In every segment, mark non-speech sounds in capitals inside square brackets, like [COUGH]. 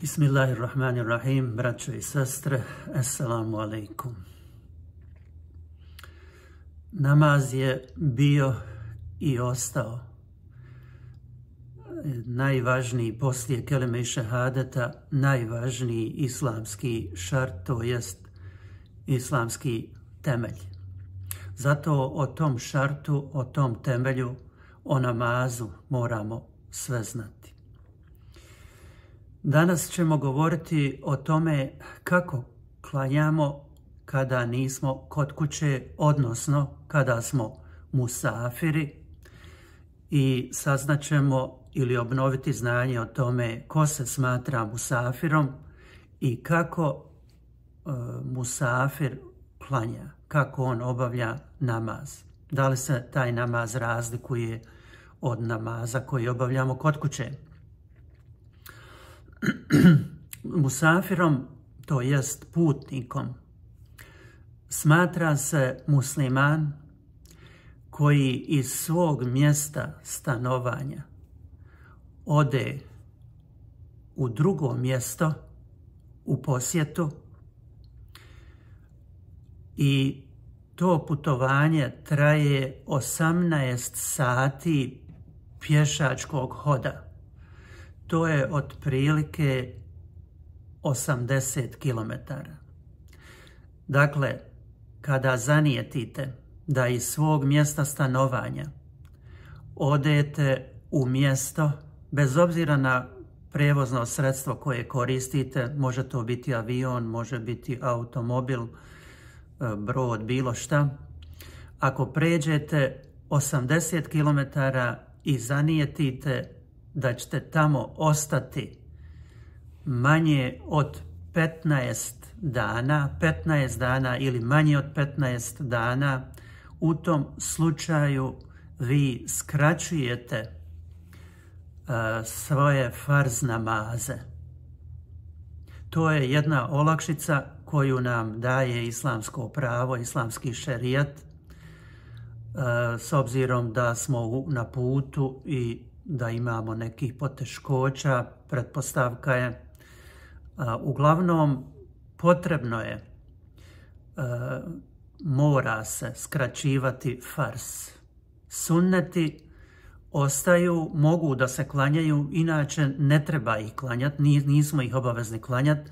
Bismillahirrahmanirrahim, braće i sestre, Esselamu alaikum. Namaz je bio i ostao najvažniji poslije keleme i šehadeta, najvažniji islamski šart, to jest islamski temelj. Zato o tom šartu, o tom temelju, o namazu moramo sve znati. Danas ćemo govoriti o tome kako klanjamo kada nismo kod kuće, odnosno kada smo musafiri i saznaćemo ili obnoviti znanje o tome ko se smatra musafirom i kako e, musafir klanja, kako on obavlja namaz. Da li se taj namaz razlikuje od namaza koji obavljamo kod kuće? [CLEARS THROAT] musafirom, to jest putnikom, smatra se musliman koji iz svog mjesta stanovanja ode u drugo mjesto u posjetu i to putovanje traje 18 sati pješačkog hoda to je otprilike 80 km. Dakle, kada zanijetite da iz svog mjesta stanovanja odete u mjesto, bez obzira na prevozno sredstvo koje koristite, može to biti avion, može biti automobil, e, brod, bilo šta. Ako pređete 80 km i zanijetite da ćete tamo ostati manje od 15 dana, 15 dana ili manje od 15 dana, u tom slučaju vi skraćujete e, svoje farz namaze. To je jedna olakšica koju nam daje islamsko pravo, islamski šerijat, e, s obzirom da smo na putu i da imamo nekih poteškoća, pretpostavka je. Uglavnom, potrebno je, mora se skraćivati fars. Sunneti ostaju, mogu da se klanjaju, inače ne treba ih klanjati, nismo ih obavezni klanjati,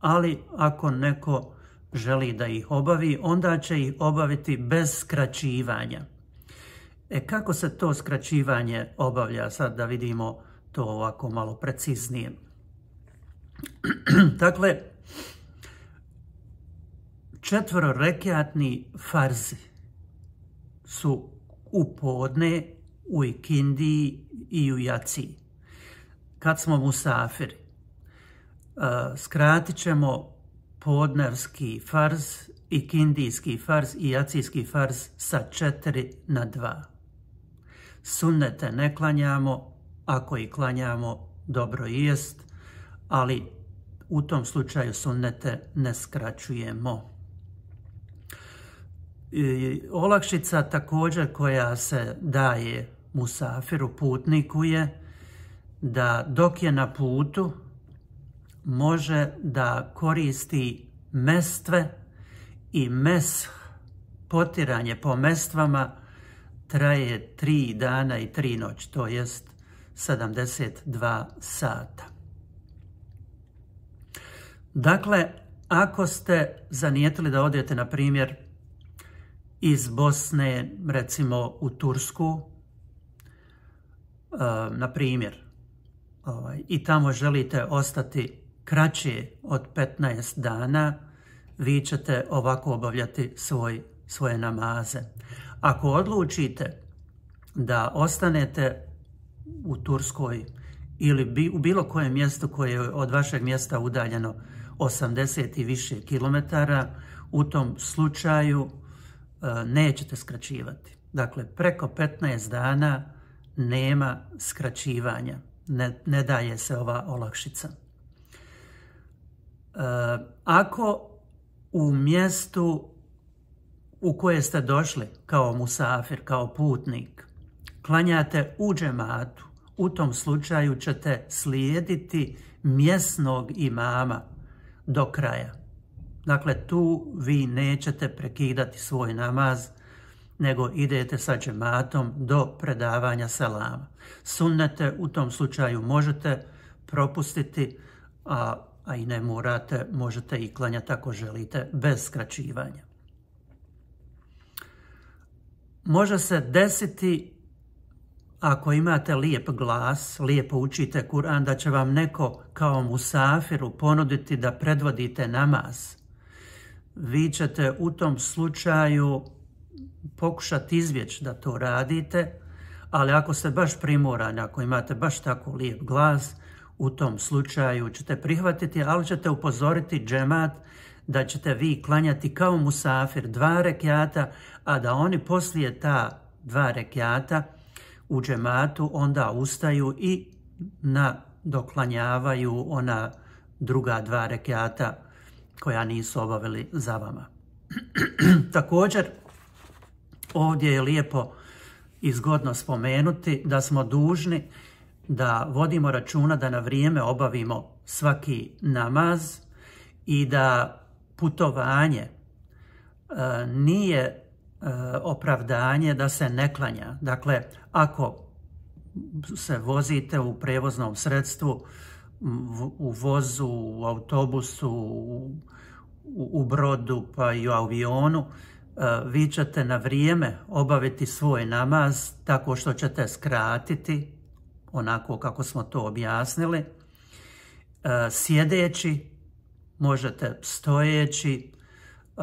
ali ako neko želi da ih obavi, onda će ih obaviti bez skraćivanja. E kako se to skraćivanje obavlja? Sad da vidimo to ovako malo preciznije. [CLEARS THROAT] dakle, četvororekiatni farzi su u podne, u ikindiji i u jaciji. Kad smo musafiri, e, skratit ćemo podnevski farz, ikindijski farz i jacijski farz sa četiri na dva. Sunnete ne klanjamo, ako i klanjamo dobro jest, ali u tom slučaju sunnete ne skraćujemo. olakšica također koja se daje musafiru, putniku je da dok je na putu može da koristi mestve i mes, potiranje po mestvama traje tri dana i tri noć, to jest 72 sata. Dakle, ako ste zanijetili da odete, na primjer, iz Bosne, recimo u Tursku, eh, na primjer, ovaj, i tamo želite ostati kraće od 15 dana, vi ćete ovako obavljati svoj, svoje namaze. Ako odlučite da ostanete u Turskoj ili u bilo kojem mjestu koje je od vašeg mjesta udaljeno 80 i više kilometara, u tom slučaju e, nećete skraćivati. Dakle, preko 15 dana nema skraćivanja. Ne, daje se ova olakšica. E, ako u mjestu u koje ste došli kao musafir, kao putnik, klanjate u džematu, u tom slučaju ćete slijediti mjesnog imama do kraja. Dakle, tu vi nećete prekidati svoj namaz, nego idete sa džematom do predavanja selama. Sunnete u tom slučaju možete propustiti, a, a i ne morate, možete i klanjati ako želite, bez skraćivanja. Može se desiti ako imate lijep glas, lijepo učite Kur'an, da će vam neko kao musafiru ponuditi da predvodite namaz. Vi ćete u tom slučaju pokušati izvjeć da to radite, ali ako ste baš primorani, ako imate baš tako lijep glas, u tom slučaju ćete prihvatiti, ali ćete upozoriti džemat da ćete vi klanjati kao musafir dva rekiata, a da oni poslije ta dva rekiata u džematu onda ustaju i na doklanjavaju ona druga dva rekiata koja nisu obavili za vama. [CLEARS THROAT] Također, ovdje je lijepo i zgodno spomenuti da smo dužni da vodimo računa da na vrijeme obavimo svaki namaz i da putovanje e, nije e, opravdanje da se ne klanja. Dakle, ako se vozite u prevoznom sredstvu, u vozu, u autobusu, u brodu pa i u avionu, e, vi ćete na vrijeme obaviti svoj namaz tako što ćete skratiti, onako kako smo to objasnili, sjedeći možete stojeći, e,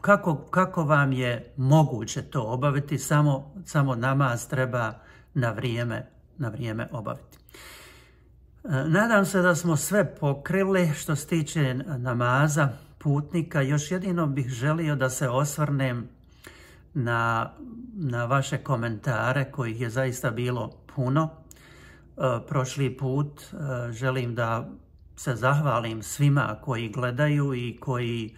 kako, kako vam je moguće to obaviti, samo, samo namaz treba na vrijeme, na vrijeme obaviti. E, nadam se da smo sve pokrili što se tiče namaza putnika. Još jedino bih želio da se osvrnem na, na vaše komentare kojih je zaista bilo puno. E, prošli put želim da se zahvalim svima koji gledaju i koji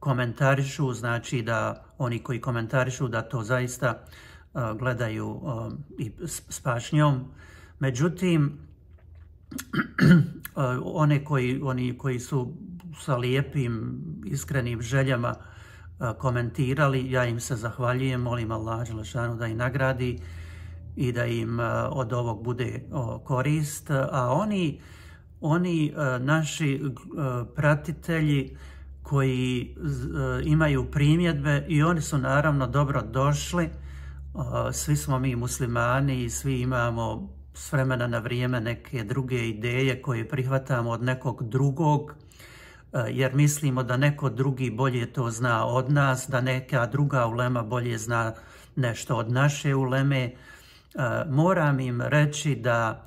komentarišu, znači da oni koji komentarišu da to zaista e, gledaju e, i s Međutim, [CLEARS THROAT] e, one koji, oni koji su sa lijepim, iskrenim željama komentirali, ja im se zahvaljujem, molim Allah Želešanu da ih nagradi i da im od ovog bude korist. A oni oni e, naši e, pratitelji koji e, imaju primjedbe i oni su naravno dobro došli. Svi smo mi muslimani i svi imamo s vremena na vrijeme neke druge ideje koje prihvatamo od nekog drugog jer mislimo da neko drugi bolje to zna od nas, da neka druga ulema bolje zna nešto od naše uleme. Moram im reći da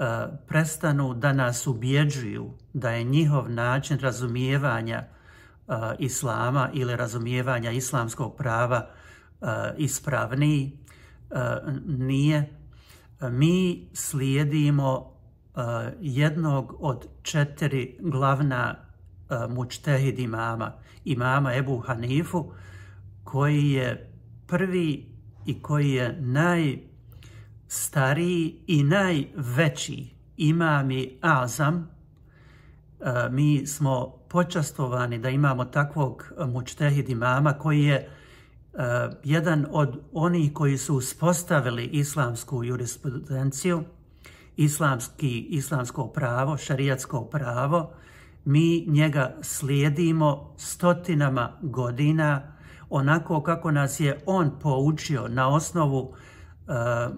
E, prestanu da nas ubjeđuju da je njihov način razumijevanja e, islama ili razumijevanja islamskog prava e, ispravniji, nije. Mi slijedimo jednog od četiri glavna mučtehid imama, imama Ebu Hanifu, koji je prvi i koji je naj stariji i najveći i Azam, e, mi smo počastovani da imamo takvog mučtehid imama koji je e, jedan od onih koji su uspostavili islamsku jurisprudenciju, islamski, islamsko pravo, šarijatsko pravo, mi njega slijedimo stotinama godina, onako kako nas je on poučio na osnovu e,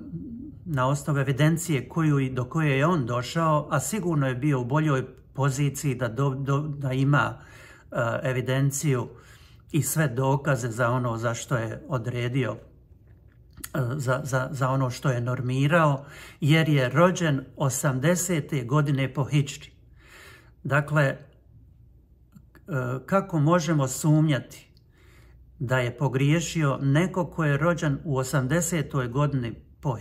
na osnovu evidencije koju i do koje je on došao, a sigurno je bio u boljoj poziciji da, da ima eh, evidenciju i sve dokaze za ono za što je odredio, eh, za, za, za ono što je normirao, jer je rođen 80. godine po Hičri. Dakle, eh, kako možemo sumnjati da je pogriješio neko ko je rođen u 80. godini po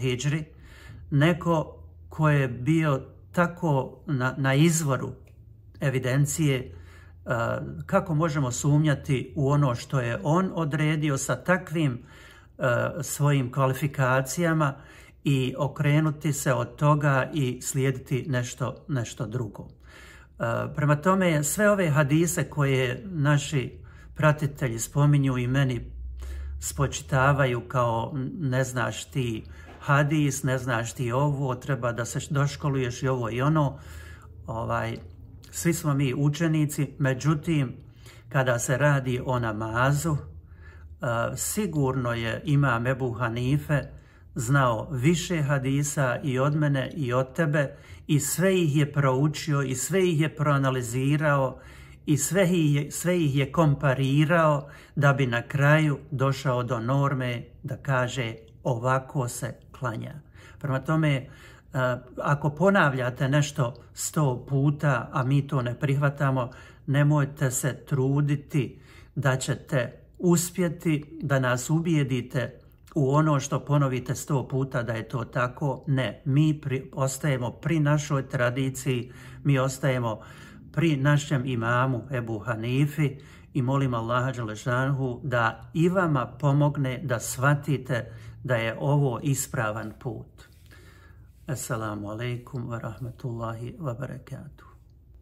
neko ko je bio tako na, izvoru evidencije e, kako možemo sumnjati u ono što je on odredio sa takvim e, svojim kvalifikacijama i okrenuti se od toga i slijediti nešto, drugo. E, prema tome, sve ove hadise koje naši pratitelji spominju i meni spočitavaju kao ne znaš ti hadis, ne znaš ti ovo, treba da se doškoluješ i ovo i ono. Ovaj, svi smo mi učenici, međutim, kada se radi o namazu, eh, sigurno je ima Ebu Hanife znao više hadisa i od mene i od tebe i sve ih je proučio i sve ih je proanalizirao i sve ih, je, sve ih je komparirao da bi na kraju došao do norme da kaže ovako se klanja. Prema tome, e, ako ponavljate nešto sto puta, a mi to ne prihvatamo, nemojte se truditi da ćete uspjeti da nas ubijedite u ono što ponovite sto puta da je to tako. Ne, mi ostajemo pri našoj tradiciji, mi ostajemo pri našem imamu Ebu Hanifi i molim Allaha Đelešanhu da i vama pomogne da shvatite da je ovo ispravan put. Assalamu alaikum wa rahmatullahi wa barakatuh.